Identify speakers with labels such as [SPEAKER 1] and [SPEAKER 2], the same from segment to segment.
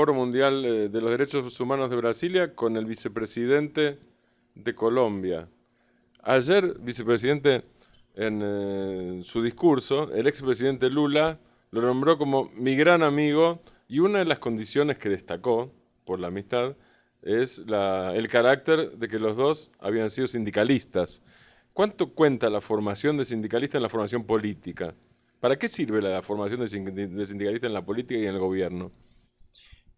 [SPEAKER 1] Foro Mundial eh, de los Derechos Humanos de Brasilia con el vicepresidente de Colombia. Ayer, vicepresidente, en eh, su discurso, el expresidente Lula lo nombró como mi gran amigo y una de las condiciones que destacó por la amistad es el carácter de que los dos habían sido sindicalistas. ¿Cuánto cuenta la formación de sindicalista en la formación política? ¿Para qué sirve la formación de
[SPEAKER 2] sindicalista en la política y en el gobierno?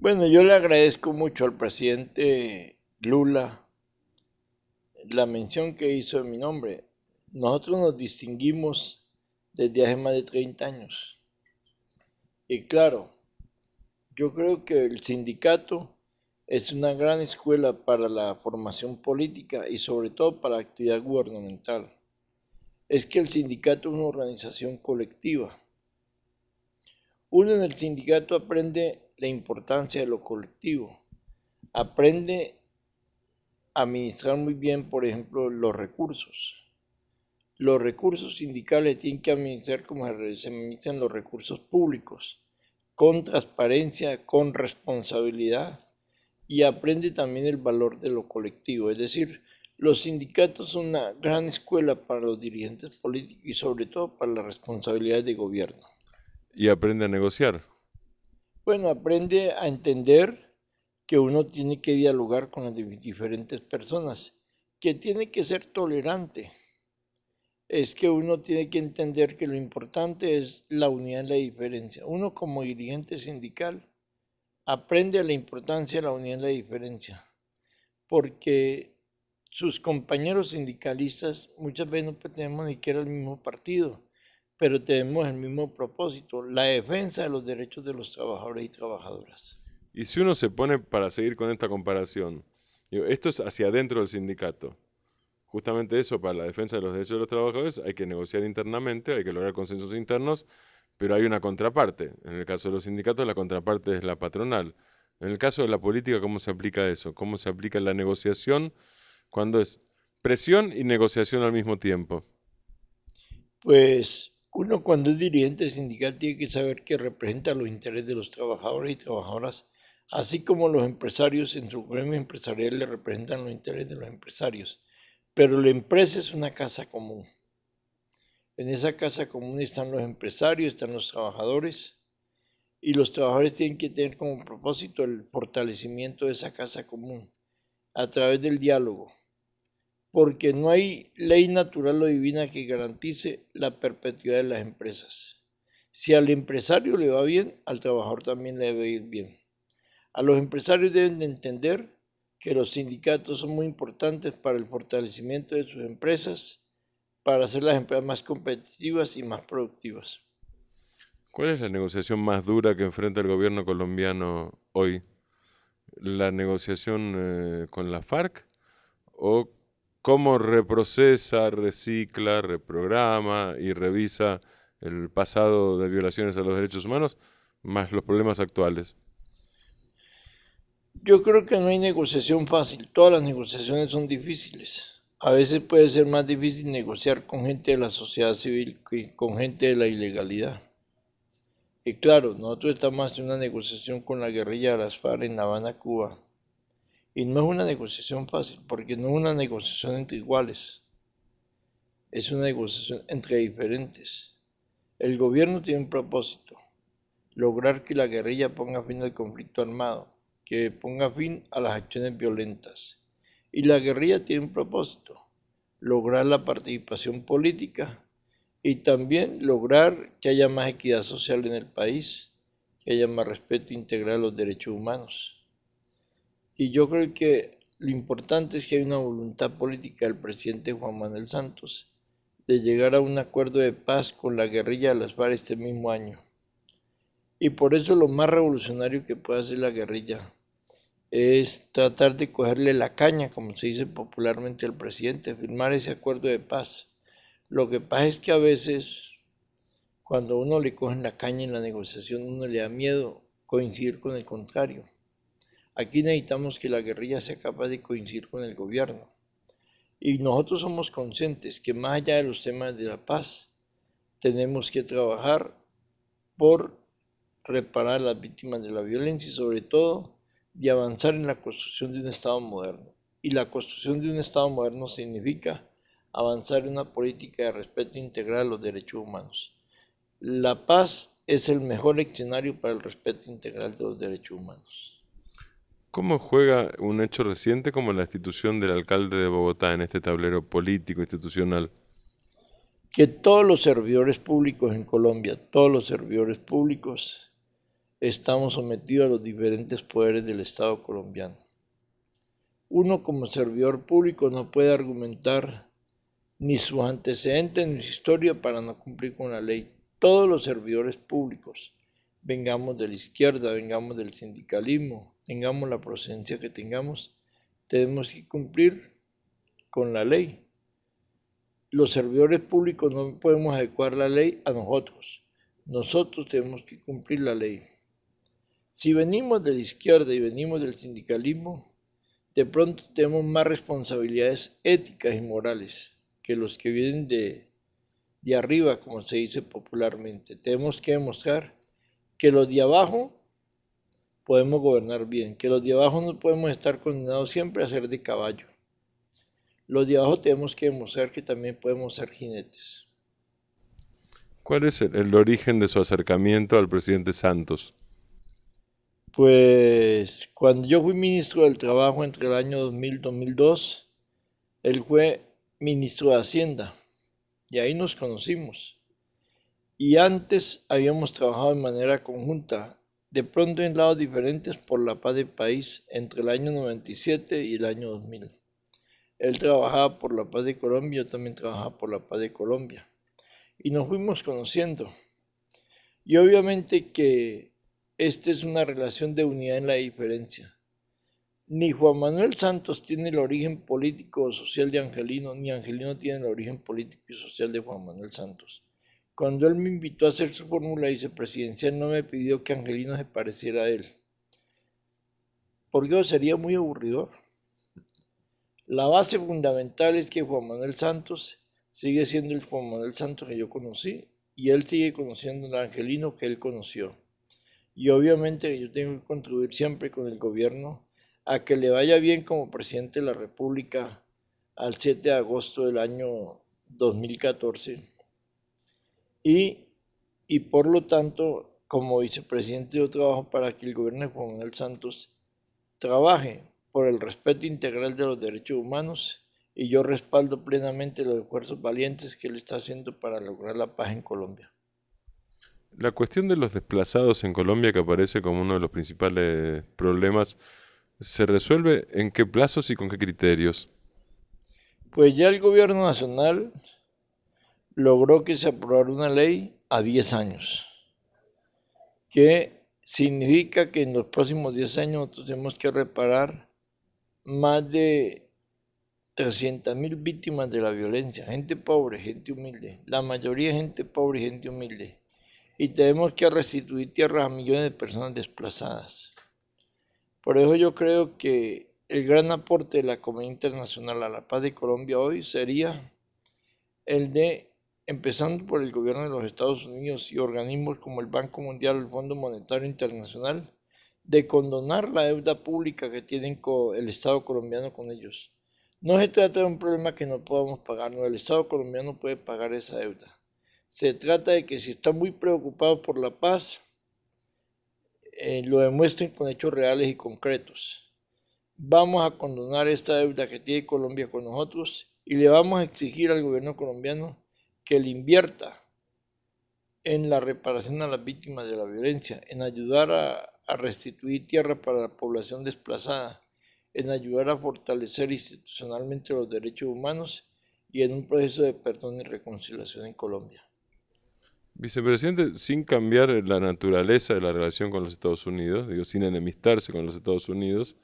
[SPEAKER 2] Bueno, yo le agradezco mucho al presidente Lula la mención que hizo de mi nombre. Nosotros nos distinguimos desde hace más de 30 años. Y claro, yo creo que el sindicato es una gran escuela para la formación política y sobre todo para la actividad gubernamental. Es que el sindicato es una organización colectiva. Uno en el sindicato aprende la importancia de lo colectivo. Aprende a administrar muy bien, por ejemplo, los recursos. Los recursos sindicales tienen que administrar como se administran los recursos públicos, con transparencia, con responsabilidad, y aprende también el valor de lo colectivo. Es decir, los sindicatos son una gran escuela para los dirigentes políticos y sobre todo para la responsabilidad de gobierno.
[SPEAKER 1] Y aprende a negociar,
[SPEAKER 2] bueno, aprende a entender que uno tiene que dialogar con las diferentes personas, que tiene que ser tolerante. Es que uno tiene que entender que lo importante es la unidad y la diferencia. Uno como dirigente sindical aprende la importancia de la unidad y la diferencia, porque sus compañeros sindicalistas muchas veces no pertenecen ni siquiera al mismo partido pero tenemos el mismo propósito, la defensa de los derechos de los trabajadores y trabajadoras.
[SPEAKER 1] Y si uno se pone para seguir con esta comparación, esto es hacia adentro del sindicato. Justamente eso, para la defensa de los derechos de los trabajadores, hay que negociar internamente, hay que lograr consensos internos, pero hay una contraparte. En el caso de los sindicatos, la contraparte es la patronal. En el caso de la política, ¿cómo se aplica eso? ¿Cómo se aplica la negociación cuando es presión y negociación al mismo tiempo?
[SPEAKER 2] Pues uno cuando es dirigente sindical tiene que saber que representa los intereses de los trabajadores y trabajadoras, así como los empresarios en su gremio empresarial le representan los intereses de los empresarios. Pero la empresa es una casa común. En esa casa común están los empresarios, están los trabajadores, y los trabajadores tienen que tener como propósito el fortalecimiento de esa casa común a través del diálogo, porque no hay ley natural o divina que garantice la perpetuidad de las empresas. Si al empresario le va bien, al trabajador también le debe ir bien. A los empresarios deben de entender que los sindicatos son muy importantes para el fortalecimiento de sus empresas, para hacer las empresas más competitivas y más productivas.
[SPEAKER 1] ¿Cuál es la negociación más dura que enfrenta el gobierno colombiano hoy? ¿La negociación eh, con la FARC o cómo reprocesa, recicla, reprograma y revisa el pasado de violaciones a los derechos humanos, más los problemas actuales?
[SPEAKER 2] Yo creo que no hay negociación fácil, todas las negociaciones son difíciles. A veces puede ser más difícil negociar con gente de la sociedad civil que con gente de la ilegalidad. Y claro, nosotros estamos en una negociación con la guerrilla de las FARC en La Habana, Cuba, y no es una negociación fácil, porque no es una negociación entre iguales, es una negociación entre diferentes. El gobierno tiene un propósito, lograr que la guerrilla ponga fin al conflicto armado, que ponga fin a las acciones violentas. Y la guerrilla tiene un propósito, lograr la participación política y también lograr que haya más equidad social en el país, que haya más respeto integral a los derechos humanos. Y yo creo que lo importante es que hay una voluntad política del presidente Juan Manuel Santos de llegar a un acuerdo de paz con la guerrilla de las FARC este mismo año. Y por eso lo más revolucionario que puede hacer la guerrilla es tratar de cogerle la caña, como se dice popularmente al presidente, firmar ese acuerdo de paz. Lo que pasa es que a veces, cuando uno le coge la caña en la negociación, uno le da miedo coincidir con el contrario. Aquí necesitamos que la guerrilla sea capaz de coincidir con el gobierno. Y nosotros somos conscientes que más allá de los temas de la paz, tenemos que trabajar por reparar a las víctimas de la violencia y sobre todo de avanzar en la construcción de un Estado moderno. Y la construcción de un Estado moderno significa avanzar en una política de respeto integral a los derechos humanos. La paz es el mejor escenario para el respeto integral de los derechos humanos.
[SPEAKER 1] ¿Cómo juega un hecho reciente como la institución del alcalde de Bogotá en este tablero político institucional?
[SPEAKER 2] Que todos los servidores públicos en Colombia, todos los servidores públicos, estamos sometidos a los diferentes poderes del Estado colombiano. Uno como servidor público no puede argumentar ni su antecedente ni su historia para no cumplir con la ley. Todos los servidores públicos vengamos de la izquierda, vengamos del sindicalismo, tengamos la procedencia que tengamos, tenemos que cumplir con la ley. Los servidores públicos no podemos adecuar la ley a nosotros. Nosotros tenemos que cumplir la ley. Si venimos de la izquierda y venimos del sindicalismo, de pronto tenemos más responsabilidades éticas y morales que los que vienen de, de arriba, como se dice popularmente. Tenemos que demostrar que los de abajo podemos gobernar bien, que los de abajo no podemos estar condenados siempre a ser de caballo. Los de abajo tenemos que demostrar que también podemos ser jinetes.
[SPEAKER 1] ¿Cuál es el, origen de su acercamiento al presidente Santos?
[SPEAKER 2] Pues cuando yo fui ministro del Trabajo entre el año 2000 y 2002, él fue ministro de Hacienda y ahí nos conocimos y antes habíamos trabajado de manera conjunta, de pronto en lados diferentes por la paz del país entre el año 97 y el año 2000. Él trabajaba por la paz de Colombia, yo también trabajaba por la paz de Colombia. Y nos fuimos conociendo. Y obviamente que esta es una relación de unidad en la diferencia. Ni Juan Manuel Santos tiene el origen político o social de Angelino, ni Angelino tiene el origen político y social de Juan Manuel Santos. Cuando él me invitó a hacer su fórmula presidencia, no me pidió que Angelino se pareciera a él. Porque sería muy aburridor. La base fundamental es que Juan Manuel Santos sigue siendo el Juan Manuel Santos que yo conocí y él sigue conociendo al Angelino que él conoció. Y obviamente yo tengo que contribuir siempre con el gobierno a que le vaya bien como presidente de la República al 7 de agosto del año 2014 y, por lo tanto, como vicepresidente yo trabajo para que el gobierno de Juan Manuel Santos trabaje por el respeto integral de los derechos humanos y yo respaldo plenamente los esfuerzos valientes que él está haciendo para lograr la paz en Colombia.
[SPEAKER 1] La cuestión de los desplazados en Colombia, que aparece como uno de los principales problemas, ¿se resuelve en qué plazos y con qué criterios?
[SPEAKER 2] Pues ya el gobierno nacional logró que se aprobara una ley a 10 años, que significa que en los próximos 10 años nosotros tenemos que reparar más de 300 mil víctimas de la violencia, gente pobre, gente humilde, la mayoría gente pobre y gente humilde. Y tenemos que restituir tierras a millones de personas desplazadas. Por eso yo creo que el gran aporte de la comunidad internacional a la paz de Colombia hoy sería el de empezando por el gobierno de los Estados Unidos y organismos como el Banco Mundial, el Fondo Monetario Internacional, de condonar la deuda pública que tienen el Estado colombiano con ellos. No se trata de un problema que no podamos pagar, no, el Estado colombiano puede pagar esa deuda. Se trata de que si están muy preocupados por la paz, eh, lo demuestren con hechos reales y concretos. Vamos a condonar esta deuda que tiene Colombia con nosotros y le vamos a exigir al gobierno colombiano que le invierta en la reparación a las víctimas de la violencia, en ayudar a, restituir tierra para la población desplazada, en ayudar a fortalecer institucionalmente los derechos humanos y en un proceso de perdón y reconciliación en Colombia.
[SPEAKER 1] Vicepresidente, sin cambiar la naturaleza de la relación con los Estados Unidos, digo, sin enemistarse con los Estados Unidos,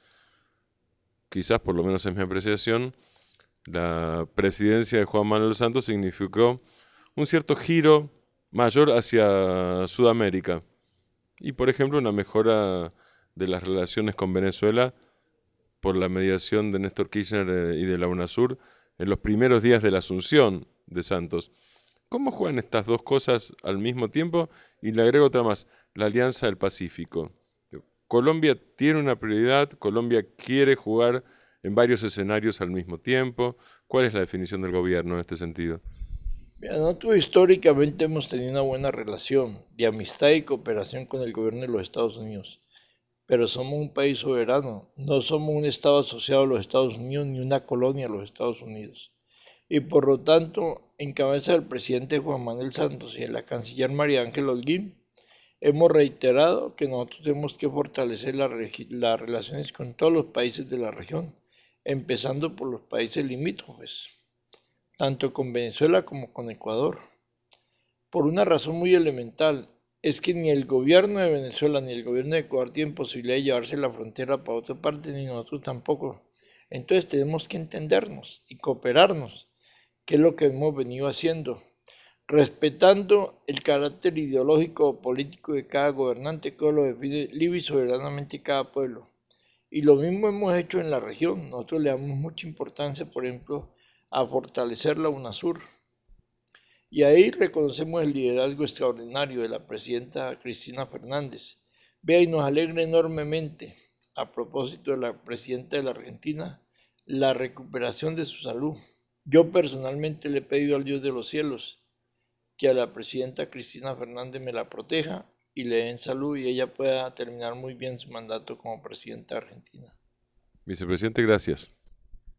[SPEAKER 1] quizás por lo menos en mi apreciación, la presidencia de Juan Manuel Santos significó un cierto giro mayor hacia Sudamérica y, por ejemplo, una mejora de las relaciones con Venezuela por la mediación de Néstor Kirchner eh, y de la UNASUR en los primeros días de la asunción de Santos. ¿Cómo juegan estas dos cosas al mismo tiempo? Y le agrego otra más, la Alianza del Pacífico. Colombia tiene una prioridad, Colombia quiere jugar en varios escenarios al mismo tiempo. ¿Cuál es la definición del gobierno en este sentido?
[SPEAKER 2] nosotros históricamente hemos tenido una buena relación de amistad y cooperación con el gobierno de los Estados Unidos, pero somos un país soberano, no somos un Estado asociado a los Estados Unidos ni una colonia a los Estados Unidos. Y por lo tanto, en cabeza del presidente Juan Manuel Santos y de la canciller María Ángel Holguín, hemos reiterado que nosotros tenemos que fortalecer las relaciones con todos los países de la región empezando por los países limítrofes, tanto con Venezuela como con Ecuador, por una razón muy elemental, es que ni el gobierno de Venezuela ni el gobierno de Ecuador tienen posibilidad de llevarse la frontera para otra parte, ni nosotros tampoco. Entonces tenemos que entendernos y cooperarnos, que es lo que hemos venido haciendo, respetando el carácter ideológico o político de cada gobernante que lo define libre y soberanamente cada pueblo. Y lo mismo hemos hecho en la región. Nosotros le damos mucha importancia, por ejemplo, a fortalecer la UNASUR. Y ahí reconocemos el liderazgo extraordinario de la presidenta Cristina Fernández. Vea y nos alegra enormemente, a propósito de la presidenta de la Argentina, la recuperación de su salud. Yo personalmente le he pedido al Dios de los cielos que a la presidenta Cristina Fernández me la proteja y le den salud y ella pueda terminar muy bien su mandato como presidenta Argentina.
[SPEAKER 1] Vicepresidente, gracias.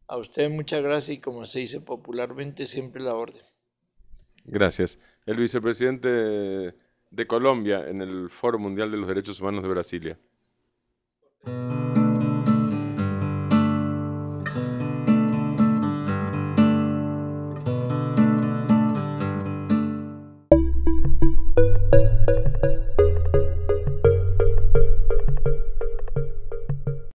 [SPEAKER 2] A usted muchas gracias y como se dice popularmente, siempre la orden.
[SPEAKER 1] Gracias. El vicepresidente de Colombia en el Foro Mundial de los Derechos Humanos de Brasilia.